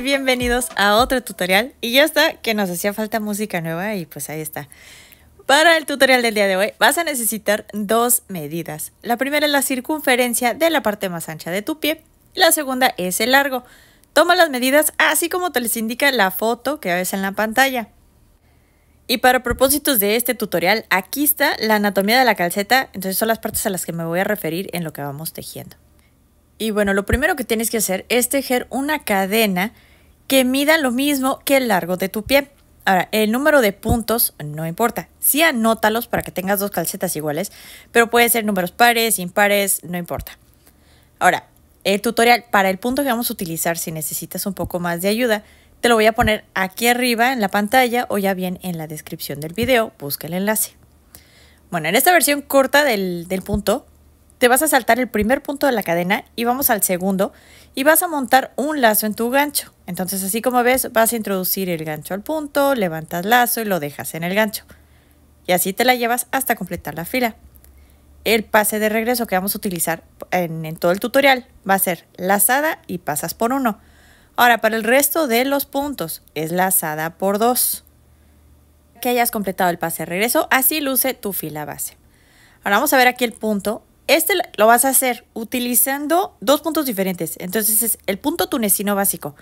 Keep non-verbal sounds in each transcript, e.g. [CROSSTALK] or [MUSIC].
bienvenidos a otro tutorial. Y ya está, que nos hacía falta música nueva y pues ahí está. Para el tutorial del día de hoy vas a necesitar dos medidas. La primera es la circunferencia de la parte más ancha de tu pie. Y la segunda es el largo. Toma las medidas así como te les indica la foto que ves en la pantalla. Y para propósitos de este tutorial, aquí está la anatomía de la calceta. Entonces son las partes a las que me voy a referir en lo que vamos tejiendo. Y bueno, lo primero que tienes que hacer es tejer una cadena que mida lo mismo que el largo de tu pie. Ahora, el número de puntos no importa. Sí anótalos para que tengas dos calcetas iguales, pero puede ser números pares, impares, no importa. Ahora, el tutorial para el punto que vamos a utilizar, si necesitas un poco más de ayuda, te lo voy a poner aquí arriba en la pantalla o ya bien en la descripción del video, busca el enlace. Bueno, en esta versión corta del, del punto, te vas a saltar el primer punto de la cadena y vamos al segundo y vas a montar un lazo en tu gancho. Entonces así como ves vas a introducir el gancho al punto, levantas lazo y lo dejas en el gancho. Y así te la llevas hasta completar la fila. El pase de regreso que vamos a utilizar en, todo el tutorial va a ser lazada y pasas por uno. Ahora para el resto de los puntos es lazada por dos. Que hayas completado el pase de regreso, así luce tu fila base. Ahora vamos a ver aquí el punto este lo vas a hacer utilizando dos puntos diferentes. Entonces es el punto tunecino básico,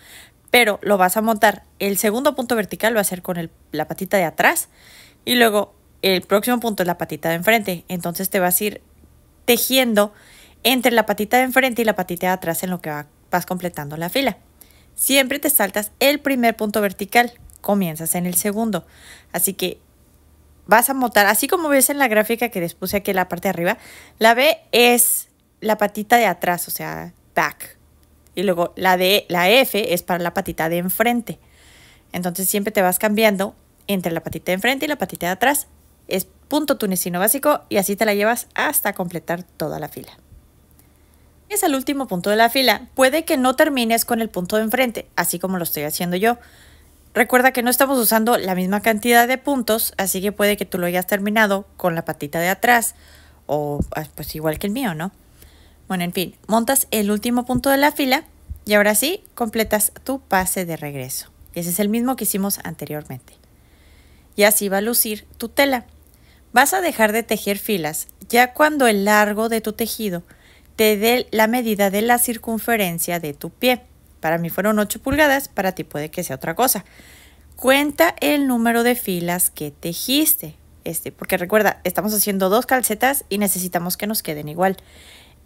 pero lo vas a montar. El segundo punto vertical va a ser con la patita de atrás y luego el próximo punto es la patita de enfrente. Entonces te vas a ir tejiendo entre la patita de enfrente y la patita de atrás en lo que vas completando la fila. Siempre te saltas el primer punto vertical, comienzas en el segundo. Así que vas a montar, así como ves en la gráfica que les puse aquí en la parte de arriba, la B es la patita de atrás, o sea, back. Y luego la, D, la F es para la patita de enfrente. Entonces siempre te vas cambiando entre la patita de enfrente y la patita de atrás. Es punto tunecino básico y así te la llevas hasta completar toda la fila. Es el último punto de la fila. Puede que no termines con el punto de enfrente, así como lo estoy haciendo yo Recuerda que no estamos usando la misma cantidad de puntos, así que puede que tú lo hayas terminado con la patita de atrás o ah, pues igual que el mío, ¿no? Bueno, en fin, montas el último punto de la fila y ahora sí completas tu pase de regreso. Ese es el mismo que hicimos anteriormente. Y así va a lucir tu tela. Vas a dejar de tejer filas ya cuando el largo de tu tejido te dé la medida de la circunferencia de tu pie. Para mí fueron 8 pulgadas, para ti puede que sea otra cosa. Cuenta el número de filas que tejiste. Este, porque recuerda, estamos haciendo dos calcetas y necesitamos que nos queden igual.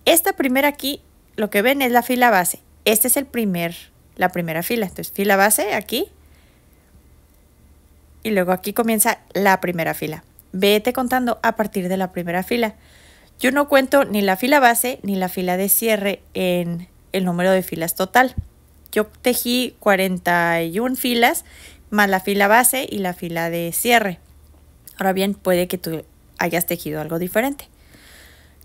Esta primera aquí, lo que ven es la fila base. Este es el primer, la primera fila. Entonces, fila base aquí. Y luego aquí comienza la primera fila. Vete contando a partir de la primera fila. Yo no cuento ni la fila base ni la fila de cierre en el número de filas total. Yo tejí 41 filas, más la fila base y la fila de cierre. Ahora bien, puede que tú hayas tejido algo diferente.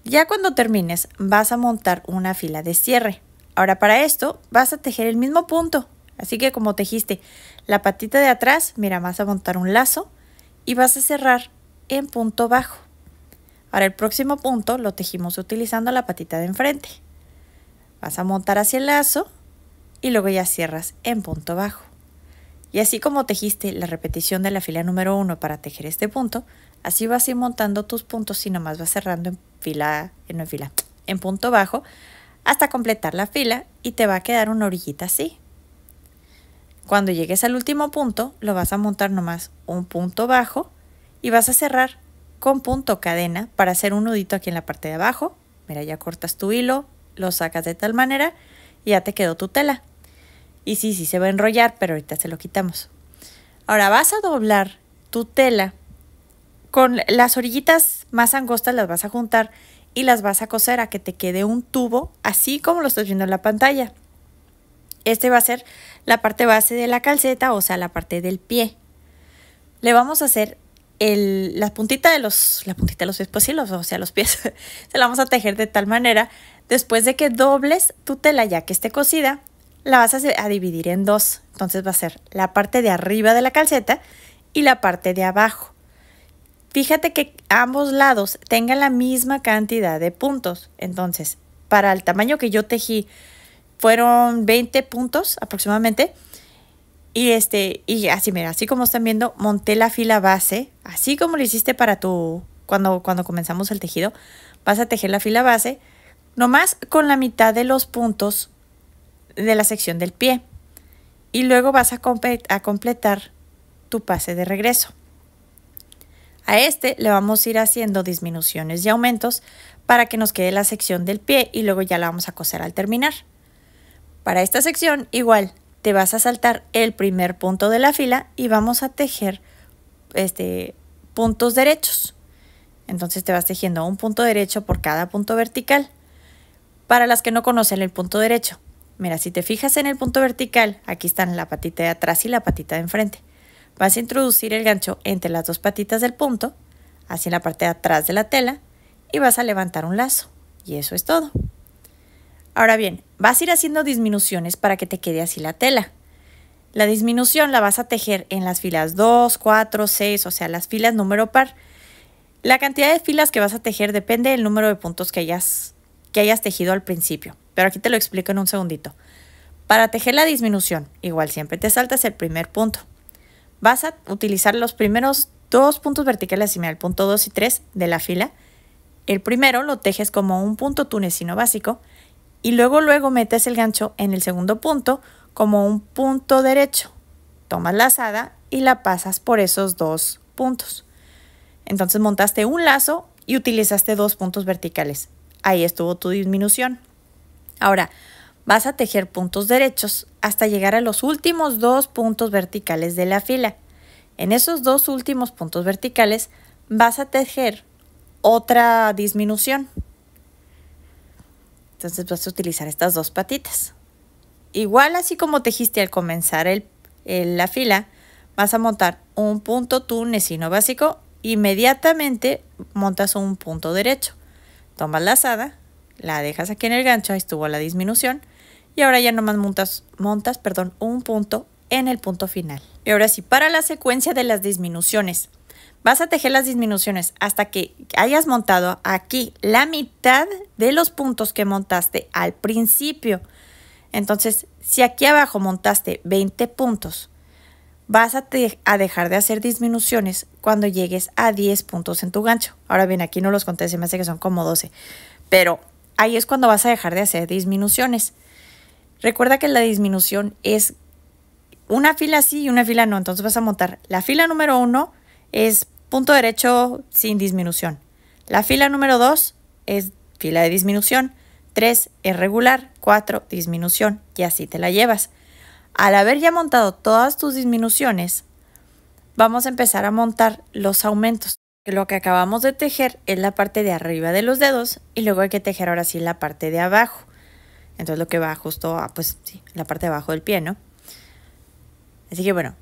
Ya cuando termines, vas a montar una fila de cierre. Ahora para esto, vas a tejer el mismo punto. Así que como tejiste la patita de atrás, mira, vas a montar un lazo y vas a cerrar en punto bajo. Ahora el próximo punto lo tejimos utilizando la patita de enfrente. Vas a montar hacia el lazo y luego ya cierras en punto bajo. Y así como tejiste la repetición de la fila número 1 para tejer este punto, así vas a ir montando tus puntos y nomás vas cerrando en fila, en fila, en punto bajo hasta completar la fila y te va a quedar una orillita así. Cuando llegues al último punto, lo vas a montar nomás un punto bajo y vas a cerrar con punto cadena para hacer un nudito aquí en la parte de abajo. Mira, ya cortas tu hilo, lo sacas de tal manera y ya te quedó tu tela. Y sí, sí se va a enrollar, pero ahorita se lo quitamos. Ahora vas a doblar tu tela. Con las orillitas más angostas las vas a juntar y las vas a coser a que te quede un tubo, así como lo estás viendo en la pantalla. Este va a ser la parte base de la calceta, o sea, la parte del pie. Le vamos a hacer el, la puntita de los, la puntita de los pies, pues o sea, los pies, [LAUGHS] se la vamos a tejer de tal manera, después de que dobles tu tela ya que esté cosida, la vas a dividir en dos. Entonces va a ser la parte de arriba de la calceta y la parte de abajo. Fíjate que ambos lados tengan la misma cantidad de puntos. Entonces, para el tamaño que yo tejí, fueron 20 puntos aproximadamente. Y este, y así mira, así como están viendo, monté la fila base, así como lo hiciste para tu cuando cuando comenzamos el tejido, vas a tejer la fila base nomás con la mitad de los puntos de la sección del pie y luego vas a, completar tu pase de regreso. A este le vamos a ir haciendo disminuciones y aumentos para que nos quede la sección del pie y luego ya la vamos a coser al terminar. Para esta sección igual te vas a saltar el primer punto de la fila y vamos a tejer este, puntos derechos. Entonces te vas tejiendo un punto derecho por cada punto vertical. Para las que no conocen el punto derecho, Mira, si te fijas en el punto vertical, aquí están la patita de atrás y la patita de enfrente. Vas a introducir el gancho entre las dos patitas del punto, hacia la parte de atrás de la tela, y vas a levantar un lazo. Y eso es todo. Ahora bien, vas a ir haciendo disminuciones para que te quede así la tela. La disminución la vas a tejer en las filas 2, 4, 6, o sea, las filas número par. La cantidad de filas que vas a tejer depende del número de puntos que hayas, que hayas tejido al principio pero aquí te lo explico en un segundito. Para tejer la disminución, igual siempre te saltas el primer punto. Vas a utilizar los primeros dos puntos verticales me el punto 2 y 3 de la fila. El primero lo tejes como un punto tunecino básico y luego luego metes el gancho en el segundo punto como un punto derecho. Tomas la azada y la pasas por esos dos puntos. Entonces montaste un lazo y utilizaste dos puntos verticales. Ahí estuvo tu disminución. Ahora, vas a tejer puntos derechos hasta llegar a los últimos dos puntos verticales de la fila. En esos dos últimos puntos verticales vas a tejer otra disminución. Entonces vas a utilizar estas dos patitas. Igual así como tejiste al comenzar la fila, vas a montar un punto tunecino básico. Inmediatamente montas un punto derecho. Tomas la lazada la dejas aquí en el gancho, ahí estuvo la disminución, y ahora ya nomás montas, montas perdón, un punto en el punto final. Y ahora sí, para la secuencia de las disminuciones, vas a tejer las disminuciones hasta que hayas montado aquí la mitad de los puntos que montaste al principio. Entonces, si aquí abajo montaste 20 puntos, vas a, a, dejar de hacer disminuciones cuando llegues a 10 puntos en tu gancho. Ahora bien, aquí no los conté, se me hace que son como 12. Pero ahí es cuando vas a dejar de hacer disminuciones. Recuerda que la disminución es una fila sí y una fila no. Entonces vas a montar la fila número uno es punto derecho sin disminución. La fila número dos es fila de disminución. Tres es regular. Cuatro, disminución. Y así te la llevas. Al haber ya montado todas tus disminuciones, vamos a empezar a montar los aumentos. Lo que acabamos de tejer es la parte de arriba de los dedos y luego hay que tejer ahora sí la parte de abajo. Entonces lo que va justo a, pues la parte de abajo del pie, ¿no? Así que bueno,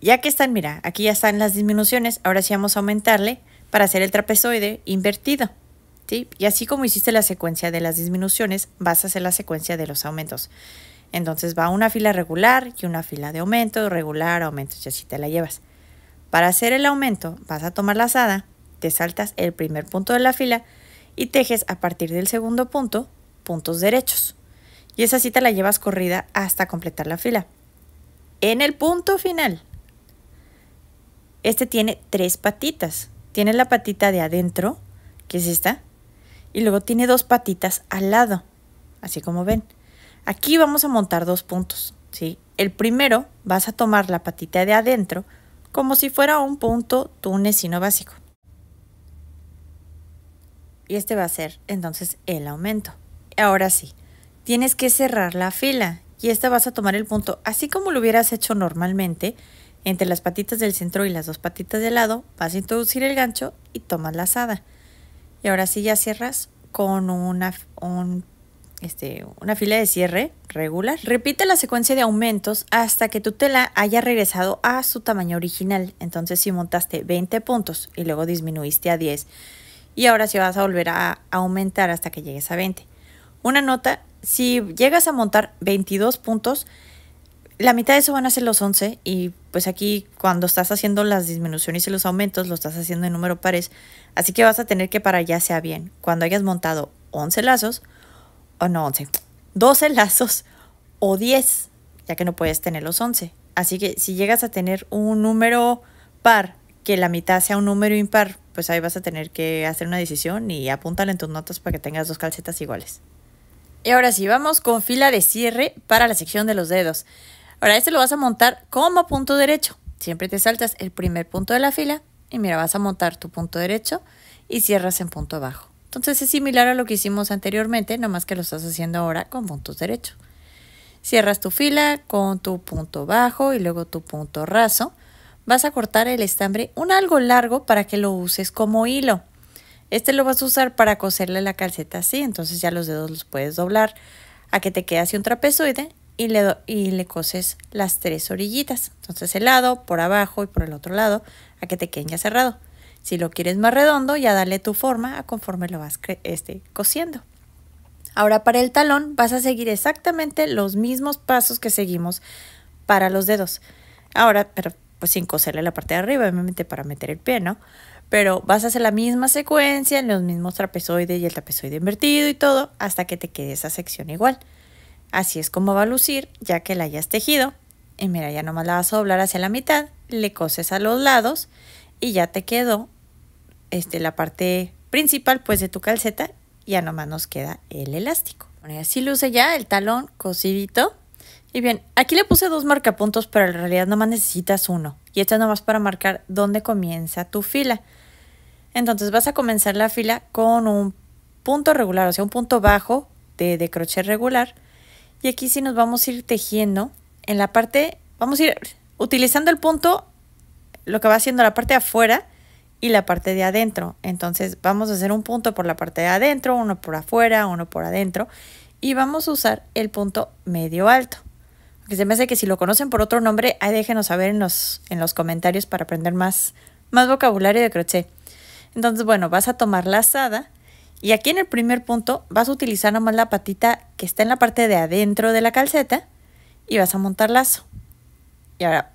ya que están, mira, aquí ya están las disminuciones, ahora sí vamos a aumentarle para hacer el trapezoide invertido. ¿sí? Y así como hiciste la secuencia de las disminuciones, vas a hacer la secuencia de los aumentos. Entonces va una fila regular y una fila de aumento, regular, aumento, y así te la llevas. Para hacer el aumento, vas a tomar la lazada, te saltas el primer punto de la fila y tejes a partir del segundo punto puntos derechos. Y esa cita la llevas corrida hasta completar la fila. En el punto final, este tiene tres patitas. Tiene la patita de adentro, que es esta, y luego tiene dos patitas al lado, así como ven. Aquí vamos a montar dos puntos, ¿sí? El primero vas a tomar la patita de adentro, como si fuera un punto tunecino básico. Y este va a ser entonces el aumento. Ahora sí, tienes que cerrar la fila y esta vas a tomar el punto así como lo hubieras hecho normalmente, entre las patitas del centro y las dos patitas del lado, vas a introducir el gancho y tomas la asada. Y ahora sí ya cierras con una, un este, una fila de cierre regular. Repite la secuencia de aumentos hasta que tu tela haya regresado a su tamaño original. Entonces, si montaste 20 puntos y luego disminuiste a 10, y ahora si vas a volver a aumentar hasta que llegues a 20. Una nota, si llegas a montar 22 puntos, la mitad de eso van a ser los 11 y pues aquí cuando estás haciendo las disminuciones y los aumentos, lo estás haciendo en número pares, así que vas a tener que para ya sea bien. Cuando hayas montado 11 lazos, o no 11, 12 lazos o 10, ya que no puedes tener los 11. Así que si llegas a tener un número par, que la mitad sea un número impar, pues ahí vas a tener que hacer una decisión y apúntale en tus notas para que tengas dos calcetas iguales. Y ahora sí, vamos con fila de cierre para la sección de los dedos. Ahora este lo vas a montar como punto derecho. Siempre te saltas el primer punto de la fila y mira, vas a montar tu punto derecho y cierras en punto bajo. Entonces es similar a lo que hicimos anteriormente, nomás que lo estás haciendo ahora con puntos derechos. Cierras tu fila con tu punto bajo y luego tu punto raso. Vas a cortar el estambre un algo largo para que lo uses como hilo. Este lo vas a usar para coserle la calceta así, entonces ya los dedos los puedes doblar a que te quede así un trapezoide y le, y le coses las tres orillitas. Entonces el lado, por abajo y por el otro lado, a que te quede ya cerrado. Si lo quieres más redondo, ya dale tu forma a conforme lo vas este, cosiendo. Ahora para el talón vas a seguir exactamente los mismos pasos que seguimos para los dedos. Ahora, pero pues sin coserle la parte de arriba, obviamente para meter el pie, ¿no? Pero vas a hacer la misma secuencia, en los mismos trapezoides y el trapezoide invertido y todo, hasta que te quede esa sección igual. Así es como va a lucir, ya que la hayas tejido. Y mira, ya nomás la vas a doblar hacia la mitad, le coses a los lados y ya te quedó este, la parte principal pues de tu calceta, ya nomás nos queda el elástico. así luce ya el talón cosidito. Y bien, aquí le puse dos marcapuntos, pero en realidad nomás necesitas uno. Y este es nomás para marcar dónde comienza tu fila. Entonces vas a comenzar la fila con un punto regular, o sea, un punto bajo de, de crochet regular. Y aquí sí nos vamos a ir tejiendo en la parte, vamos a ir utilizando el punto lo que va haciendo la parte de afuera y la parte de adentro. Entonces vamos a hacer un punto por la parte de adentro, uno por afuera, uno por adentro y vamos a usar el punto medio alto. Que se me hace que si lo conocen por otro nombre, ahí déjenos saber en los, en los comentarios para aprender más, más vocabulario de crochet. Entonces, bueno, vas a tomar la asada y aquí en el primer punto vas a utilizar nomás la patita que está en la parte de adentro de la calceta y vas a montar lazo. Y ahora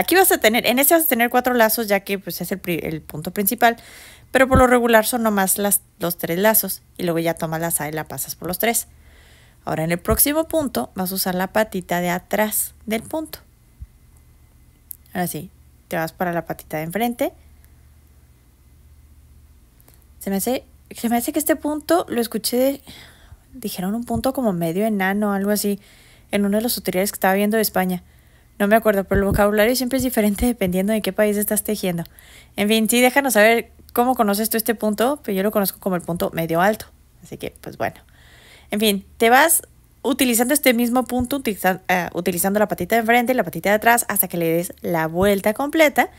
Aquí vas a tener, en ese vas a tener cuatro lazos ya que pues es el, punto principal, pero por lo regular son nomás los tres lazos y luego ya tomas la A y la pasas por los tres. Ahora en el próximo punto vas a usar la patita de atrás del punto. Ahora sí, te vas para la patita de enfrente. Se me hace, que este punto lo escuché, dijeron un punto como medio enano, algo así, en uno de los tutoriales que estaba viendo de España. No me acuerdo, pero el vocabulario siempre es diferente dependiendo de qué país estás tejiendo. En fin, sí, déjanos saber cómo conoces tú este punto, pero yo lo conozco como el punto medio alto. Así que, pues bueno. En fin, te vas utilizando este mismo punto, eh, utilizando la patita de enfrente y la patita de atrás hasta que le des la vuelta completa.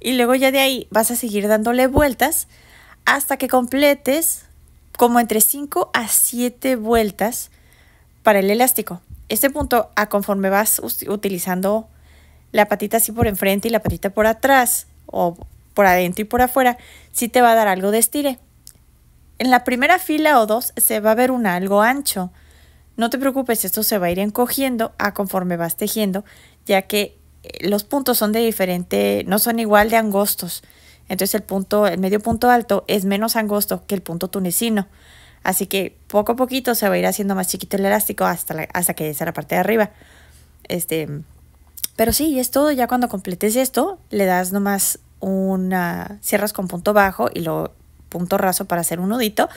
Y luego ya de ahí vas a seguir dándole vueltas hasta que completes como entre 5 a 7 vueltas para el elástico este punto, a conforme vas utilizando la patita así por enfrente y la patita por atrás, o por adentro y por afuera, sí te va a dar algo de estire. En la primera fila o dos se va a ver un algo ancho. No te preocupes, esto se va a ir encogiendo a conforme vas tejiendo, ya que eh, los puntos son de diferente, no son igual de angostos. Entonces el punto, el medio punto alto es menos angosto que el punto tunecino. Así que poco a poquito se va a ir haciendo más chiquito el elástico hasta, hasta que sea la parte de arriba. Este, pero sí, es todo. Ya cuando completes esto, le das nomás una... Cierras con punto bajo y luego punto raso para hacer un nudito.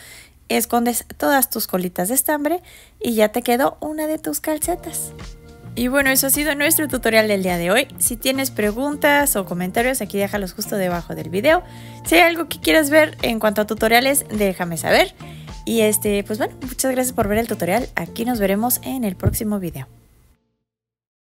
Escondes todas tus colitas de estambre y ya te quedó una de tus calcetas. Y bueno, eso ha sido nuestro tutorial del día de hoy. Si tienes preguntas o comentarios, aquí déjalos justo debajo del video. Si hay algo que quieras ver en cuanto a tutoriales, déjame saber. Y este, pues bueno, muchas gracias por ver el tutorial. Aquí nos veremos en el próximo video.